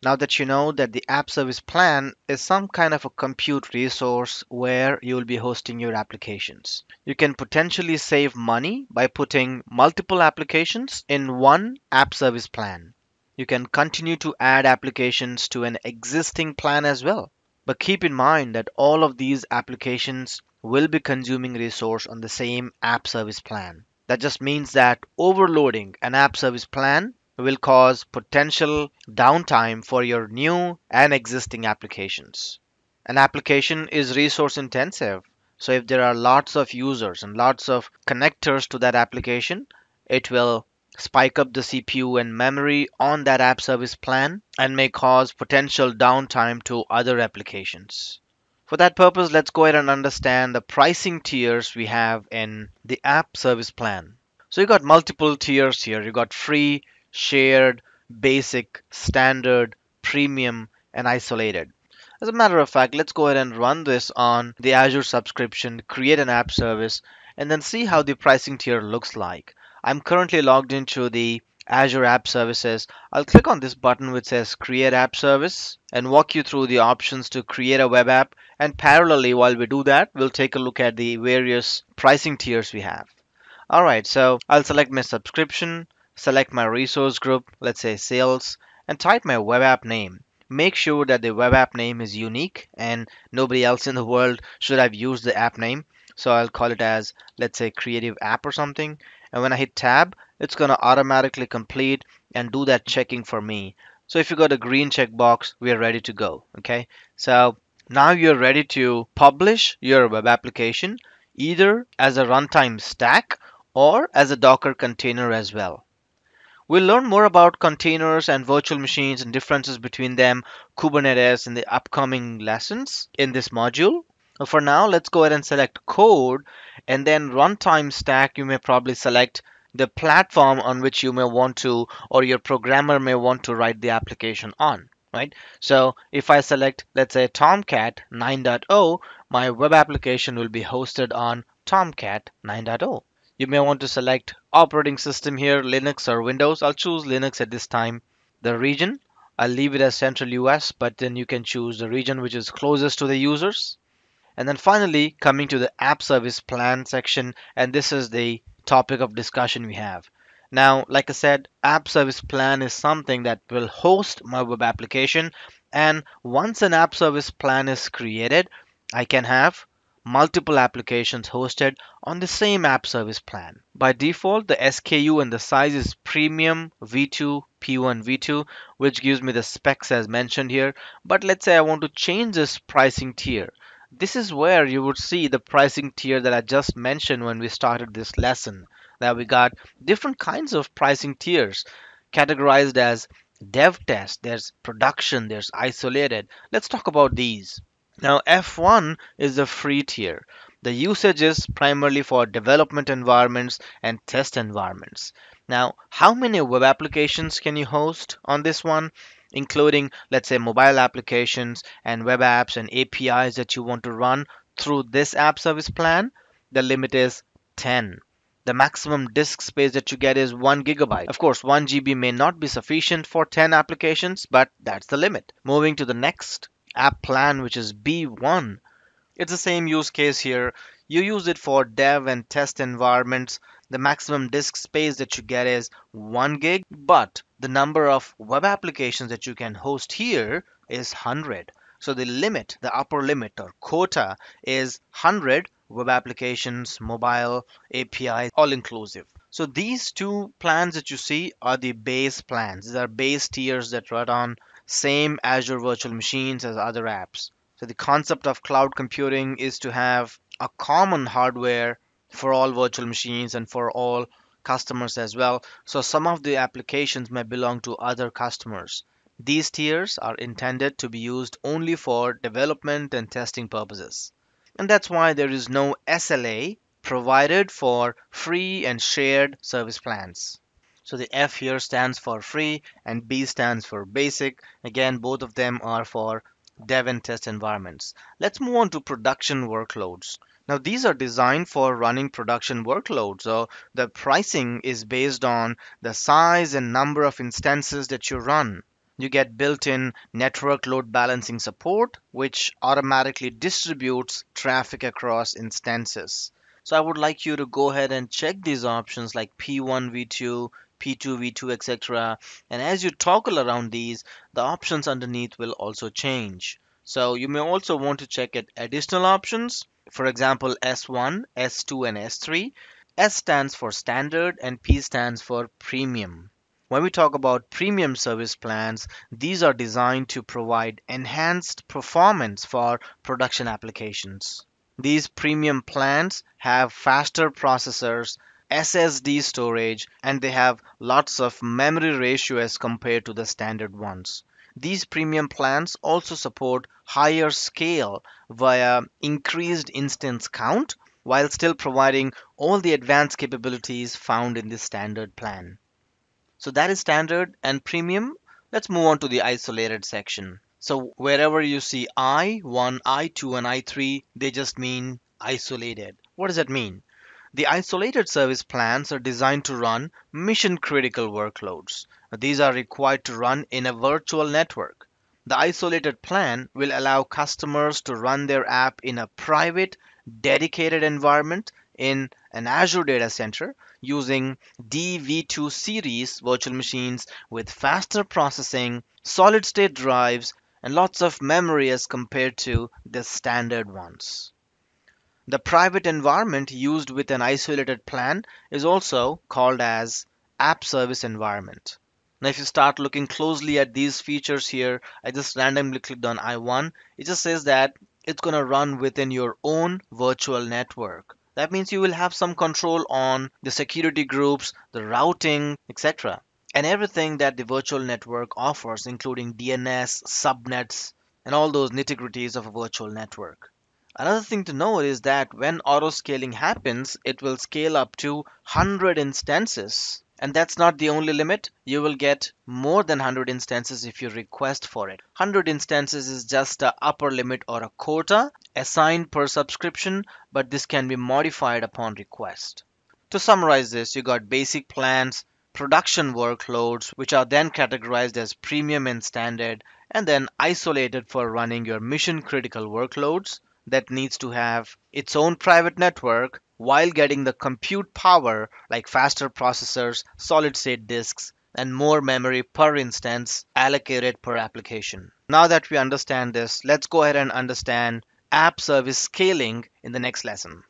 Now that you know that the app service plan is some kind of a compute resource where you will be hosting your applications, you can potentially save money by putting multiple applications in one app service plan. You can continue to add applications to an existing plan as well. But keep in mind that all of these applications will be consuming resource on the same app service plan. That just means that overloading an app service plan will cause potential downtime for your new and existing applications. An application is resource intensive, so if there are lots of users and lots of connectors to that application, it will spike up the CPU and memory on that app service plan and may cause potential downtime to other applications. For that purpose, let's go ahead and understand the pricing tiers we have in the app service plan. So you got multiple tiers here. You got free, shared, basic, standard, premium, and isolated. As a matter of fact, let's go ahead and run this on the Azure subscription, create an app service, and then see how the pricing tier looks like. I'm currently logged into the Azure App Services. I'll click on this button which says Create App Service and walk you through the options to create a web app. And parallelly, while we do that, we'll take a look at the various pricing tiers we have. Alright, so I'll select my subscription select my resource group, let's say sales, and type my web app name. Make sure that the web app name is unique and nobody else in the world should have used the app name. So I'll call it as, let's say, creative app or something. And when I hit tab, it's going to automatically complete and do that checking for me. So if you got a green checkbox, we are ready to go. Okay, so now you're ready to publish your web application either as a runtime stack or as a Docker container as well. We'll learn more about containers and virtual machines and differences between them, Kubernetes in the upcoming lessons in this module. For now, let's go ahead and select code and then runtime stack. You may probably select the platform on which you may want to or your programmer may want to write the application on right so if i select let's say tomcat 9.0 my web application will be hosted on tomcat 9.0 you may want to select operating system here, Linux or Windows. I'll choose Linux at this time. The region, I'll leave it as Central US, but then you can choose the region which is closest to the users. And then finally, coming to the app service plan section, and this is the topic of discussion we have. Now, like I said, app service plan is something that will host my web application. And once an app service plan is created, I can have multiple applications hosted on the same app service plan. By default, the SKU and the size is premium v2 P1 V2 which gives me the specs as mentioned here but let's say I want to change this pricing tier this is where you would see the pricing tier that I just mentioned when we started this lesson that we got different kinds of pricing tiers categorized as dev test there's production there's isolated let's talk about these now F1 is a free tier. The usage is primarily for development environments and test environments. Now, how many web applications can you host on this one? including let's say mobile applications and web apps and APIs that you want to run through this app service plan, the limit is 10. The maximum disk space that you get is 1 gigabyte. Of course, 1 GB may not be sufficient for 10 applications, but that's the limit. Moving to the next app plan, which is B1. It's the same use case here. You use it for dev and test environments. The maximum disk space that you get is 1 gig, but the number of web applications that you can host here is 100. So the limit, the upper limit or quota is 100 web applications, mobile, API, all inclusive. So these two plans that you see are the base plans. These are base tiers that run on same Azure virtual machines as other apps. So the concept of cloud computing is to have a common hardware for all virtual machines and for all customers as well. So some of the applications may belong to other customers. These tiers are intended to be used only for development and testing purposes. And that's why there is no SLA provided for free and shared service plans. So the F here stands for free and B stands for basic. Again, both of them are for dev and test environments. Let's move on to production workloads. Now these are designed for running production workloads. So the pricing is based on the size and number of instances that you run. You get built-in network load balancing support, which automatically distributes traffic across instances. So I would like you to go ahead and check these options like P1, V2, P2, V2, etc. And as you toggle around these, the options underneath will also change. So you may also want to check at additional options, for example, S1, S2, and S3. S stands for standard and P stands for premium. When we talk about premium service plans, these are designed to provide enhanced performance for production applications. These premium plans have faster processors, SSD storage, and they have lots of memory ratio as compared to the standard ones. These premium plans also support higher scale via increased instance count while still providing all the advanced capabilities found in the standard plan. So that is standard and premium. Let's move on to the isolated section. So wherever you see I1, I2 and I3, they just mean isolated. What does that mean? The isolated service plans are designed to run mission-critical workloads. These are required to run in a virtual network. The isolated plan will allow customers to run their app in a private, dedicated environment in an Azure data center using DV2 series virtual machines with faster processing, solid state drives, and lots of memory as compared to the standard ones. The private environment used with an isolated plan is also called as app service environment. Now if you start looking closely at these features here, I just randomly clicked on I1. It just says that it's going to run within your own virtual network. That means you will have some control on the security groups, the routing, etc. And everything that the virtual network offers, including DNS, subnets, and all those nitty-gritties of a virtual network. Another thing to note is that when auto scaling happens, it will scale up to 100 instances. And that's not the only limit. You will get more than 100 instances if you request for it. 100 instances is just a upper limit or a quota assigned per subscription, but this can be modified upon request. To summarize this, you got basic plans, production workloads, which are then categorized as premium and standard, and then isolated for running your mission critical workloads that needs to have its own private network while getting the compute power like faster processors, solid state disks, and more memory per instance allocated per application. Now that we understand this, let's go ahead and understand app service scaling in the next lesson.